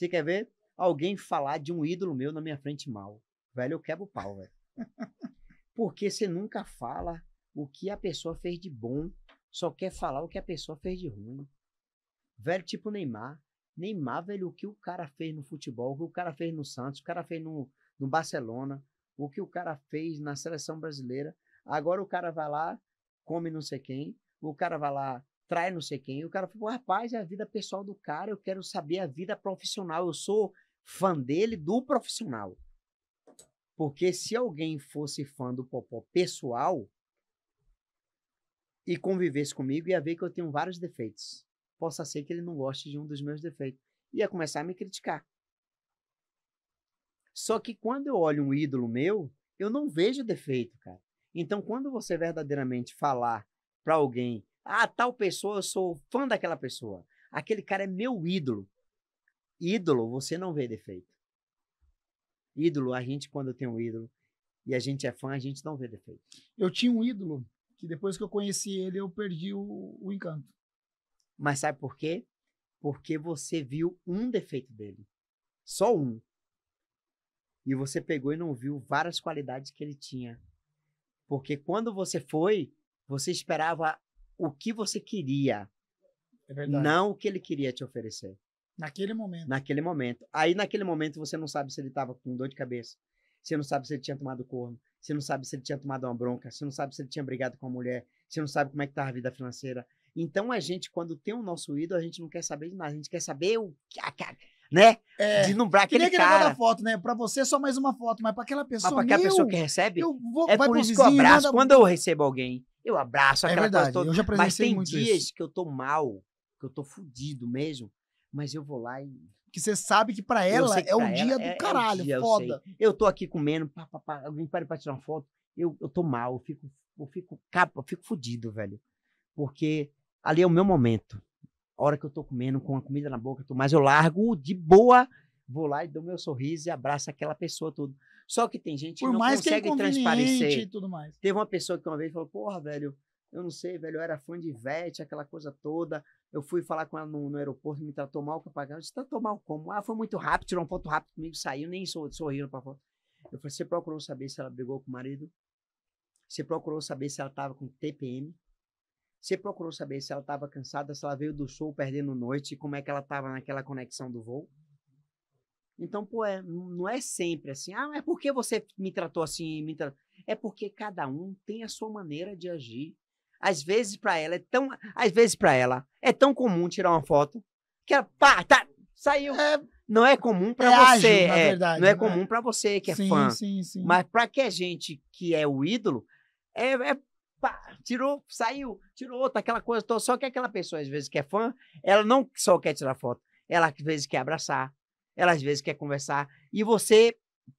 Você quer ver alguém falar de um ídolo meu na minha frente mal? Velho, eu quebro o pau, velho. Porque você nunca fala o que a pessoa fez de bom, só quer falar o que a pessoa fez de ruim. Velho, tipo Neymar. Neymar, velho, o que o cara fez no futebol, o que o cara fez no Santos, o cara fez no, no Barcelona, o que o cara fez na seleção brasileira. Agora o cara vai lá, come não sei quem, o cara vai lá, trai não sei quem. E o cara falou, rapaz, é a vida pessoal do cara, eu quero saber a vida profissional. Eu sou fã dele, do profissional. Porque se alguém fosse fã do Popó pessoal e convivesse comigo, ia ver que eu tenho vários defeitos. Possa ser que ele não goste de um dos meus defeitos. Ia começar a me criticar. Só que quando eu olho um ídolo meu, eu não vejo defeito, cara. Então, quando você verdadeiramente falar para alguém ah, tal pessoa, eu sou fã daquela pessoa. Aquele cara é meu ídolo. Ídolo, você não vê defeito. Ídolo, a gente, quando tem um ídolo e a gente é fã, a gente não vê defeito. Eu tinha um ídolo que depois que eu conheci ele, eu perdi o, o encanto. Mas sabe por quê? Porque você viu um defeito dele. Só um. E você pegou e não viu várias qualidades que ele tinha. Porque quando você foi, você esperava o que você queria, é não o que ele queria te oferecer. Naquele momento. Naquele momento. Aí, naquele momento, você não sabe se ele estava com dor de cabeça, você não sabe se ele tinha tomado corno, você não sabe se ele tinha tomado uma bronca, você não sabe se ele tinha brigado com a mulher, você não sabe como é que tá a vida financeira. Então, a gente, quando tem o nosso ídolo, a gente não quer saber de nada, a gente quer saber o que né? É, Deslumbrar aquele que cara. A foto, né? Pra você é só mais uma foto, mas pra aquela pessoa. Mas pra aquela meu, pessoa que recebe, eu vou, é vai por isso vizinho, que eu abraço. Quando eu recebo alguém eu abraço é aquela é verdade, coisa toda. mas tem dias isso. que eu tô mal, que eu tô fudido mesmo, mas eu vou lá e. Que você sabe que para ela, é, que pra um ela é, é um dia do caralho, foda. Eu, eu, tô aqui comendo, pá, pá, pá, alguém para pra tirar uma foto. Eu, eu tô mal, eu fico, eu fico, capa, eu fico fudido, velho. Porque ali é o meu momento. A hora que eu tô comendo, com a comida na boca, eu tô mais, eu largo de boa vou lá e dou meu sorriso e abraço aquela pessoa tudo. Só que tem gente que Por não consegue que é transparecer. E tudo mais. Teve uma pessoa que uma vez falou: "Porra, velho, eu não sei, velho, eu era fã de VET aquela coisa toda. Eu fui falar com ela no, no aeroporto, me tratou mal com a pagão. Eu disse, tratou mal como? Ah, foi muito rápido, tirou uma foto rápido comigo, saiu, nem sor sorriram pra foto. Eu falei, você procurou saber se ela brigou com o marido? Você procurou saber se ela tava com TPM? Você procurou saber se ela tava cansada, se ela veio do show perdendo noite, como é que ela tava naquela conexão do voo? Então, pô, é, não é sempre assim, ah, é porque você me tratou assim, me tra... é porque cada um tem a sua maneira de agir. Às vezes para ela é tão, às vezes para ela é tão comum tirar uma foto que ela, pá, tá, saiu. É, não é comum para é você, ágil, é, verdade, não é né? comum para você que é sim, fã. Sim, sim. Mas para que a gente que é o ídolo, é, é pá, tirou, saiu, tirou outra, aquela coisa Só que aquela pessoa às vezes que é fã, ela não só quer tirar foto, ela às vezes quer abraçar, ela às vezes quer conversar, e você,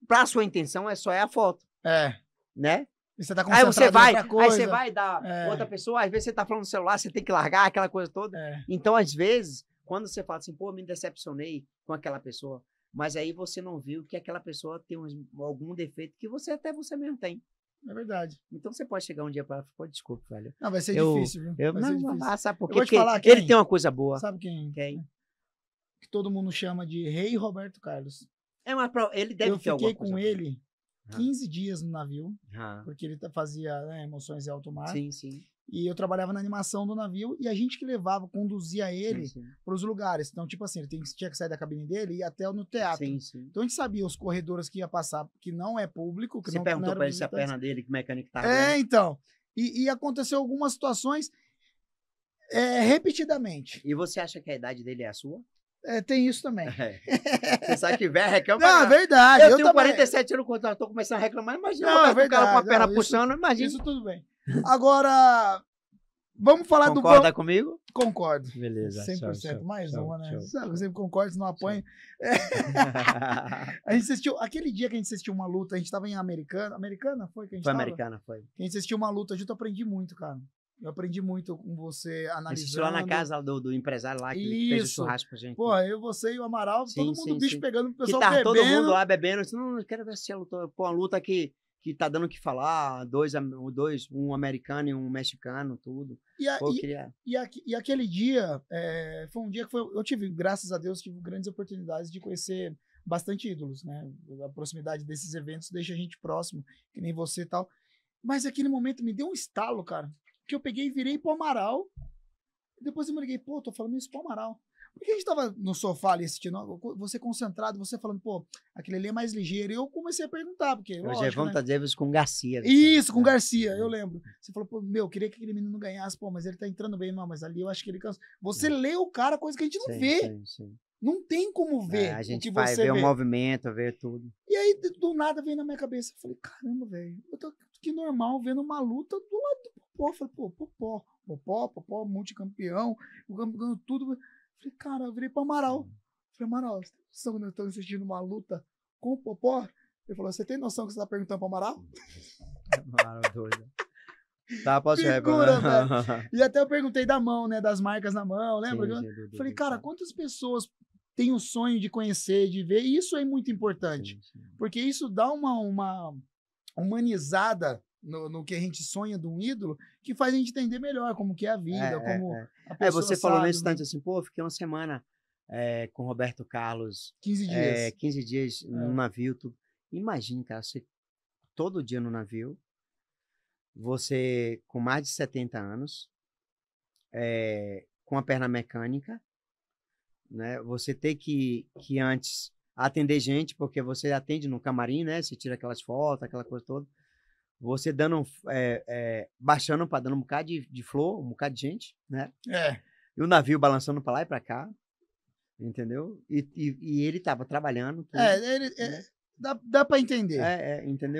para sua intenção, é só é a foto. É. Né? Você tá aí você vai, aí você vai dar é. outra pessoa, às vezes você tá falando no celular, você tem que largar aquela coisa toda. É. Então, às vezes, quando você fala assim, pô, me decepcionei com aquela pessoa, mas aí você não viu que aquela pessoa tem algum defeito que você até você mesmo tem. É verdade. Então você pode chegar um dia para ela, pô, desculpa, velho. Não, vai ser eu, difícil, viu? Eu, vai não, ser difícil. sabe por quê? Porque falar, ele tem uma coisa boa. Sabe quem? Quem? que todo mundo chama de Rei Roberto Carlos. É uma prova, ele deve eu ter Eu fiquei com ele 15 uhum. dias no navio, uhum. porque ele tá, fazia né, emoções em alto mar. Sim, sim. E eu trabalhava na animação do navio e a gente que levava, conduzia ele para os lugares. Então, tipo assim, ele tinha que sair da cabine dele e ir até no teatro. Sim, sim. Então a gente sabia os corredores que ia passar, que não é público. Que Você não, perguntou para ele se a perna dele, é que mecânico estava. É, vendo. É, né? então. E, e aconteceu algumas situações é, repetidamente. E você acha que a idade dele é a sua? É, tem isso também. É. sabe que velho reclama. Não, é verdade. Eu, eu tenho também. 47 anos quando estou começando a reclamar. Imagina não, cara com a perna não, puxando, isso, imagina. Isso tudo bem. Agora, vamos falar Concorda do Concorda comigo? Concordo. Beleza. 100%. Tchau, tchau, mais tchau, uma, né? Eu sempre concordo, não apanho. É. a gente assistiu, aquele dia que a gente assistiu uma luta, a gente estava em Americana. Americana foi que a gente Foi tava? Americana, foi. a gente assistiu uma luta junto, aprendi muito, cara. Eu aprendi muito com você analisando. Lá na casa do, do empresário lá que Isso. fez o churrasco pra gente. Pô, eu, você e o Amaral, sim, todo mundo sim, bicho sim. pegando o pessoal que tá bebendo. todo mundo lá bebendo. Disse, assim, não, eu quero ver se luta. Pô, uma luta que, que tá dando o que falar. Dois, dois, um americano e um mexicano, tudo. E, a, Pô, e, queria... e, a, e aquele dia, é, foi um dia que foi, eu tive, graças a Deus, tive grandes oportunidades de conhecer bastante ídolos, né? A proximidade desses eventos deixa a gente próximo, que nem você e tal. Mas aquele momento me deu um estalo, cara que eu peguei e virei pro Amaral. Depois eu me liguei, pô, tô falando isso pro Amaral. Por que a gente tava no sofá ali assistindo, você concentrado, você falando, pô, aquele ali é mais ligeiro? E eu comecei a perguntar, porque. Eu já é né? vamos né? isso com Garcia. Isso, com Garcia, eu é. lembro. Você falou, pô, meu, eu queria que aquele menino ganhasse, pô, mas ele tá entrando bem, não, mas ali eu acho que ele cansa. Você é. lê o cara, coisa que a gente não sim, vê. Sim, sim. Não tem como ver. É, a gente vai ver o movimento, ver tudo. E aí, do nada, veio na minha cabeça. Eu falei, caramba, velho, eu tô aqui normal vendo uma luta do lado do Popó. Falei, pô, Popó, Popó, Popó, multicampeão, o tudo. Falei, cara, eu virei pro Amaral. Falei, Amaral, você tem noção que eu tô assistindo uma luta com o Popó? Ele falou, você tem noção que você tá perguntando pro Amaral? Amaral doido. Tá, pode Figura, velho. E até eu perguntei da mão, né? Das marcas na mão, lembra? Sim, Falei, cara, quantas pessoas têm o sonho de conhecer, de ver? E isso é muito importante. Porque isso dá uma, uma humanizada no, no, que a gente sonha de um ídolo, que faz a gente entender melhor como que é a é, vida, é, como é, é. a pessoa É, você sabe, falou nesse né? instante assim, pô, fiquei uma semana é, com Roberto Carlos. 15 eh, dias. É, 15 dias no navio, Imagina, cara, você todo dia no navio, você com mais de 70 anos, é, com a perna mecânica, né? Você ter que, que antes atender gente, porque você atende no camarim, né? Você tira aquelas fotos, aquela coisa toda você dando, é, é, baixando para dando um bocado de, de, flor, um bocado de gente, né? É. E o navio balançando para lá e para cá, entendeu? E, e, e ele estava trabalhando. Tudo, é, ele, né? É, dá, dá para entender. É, é entendeu?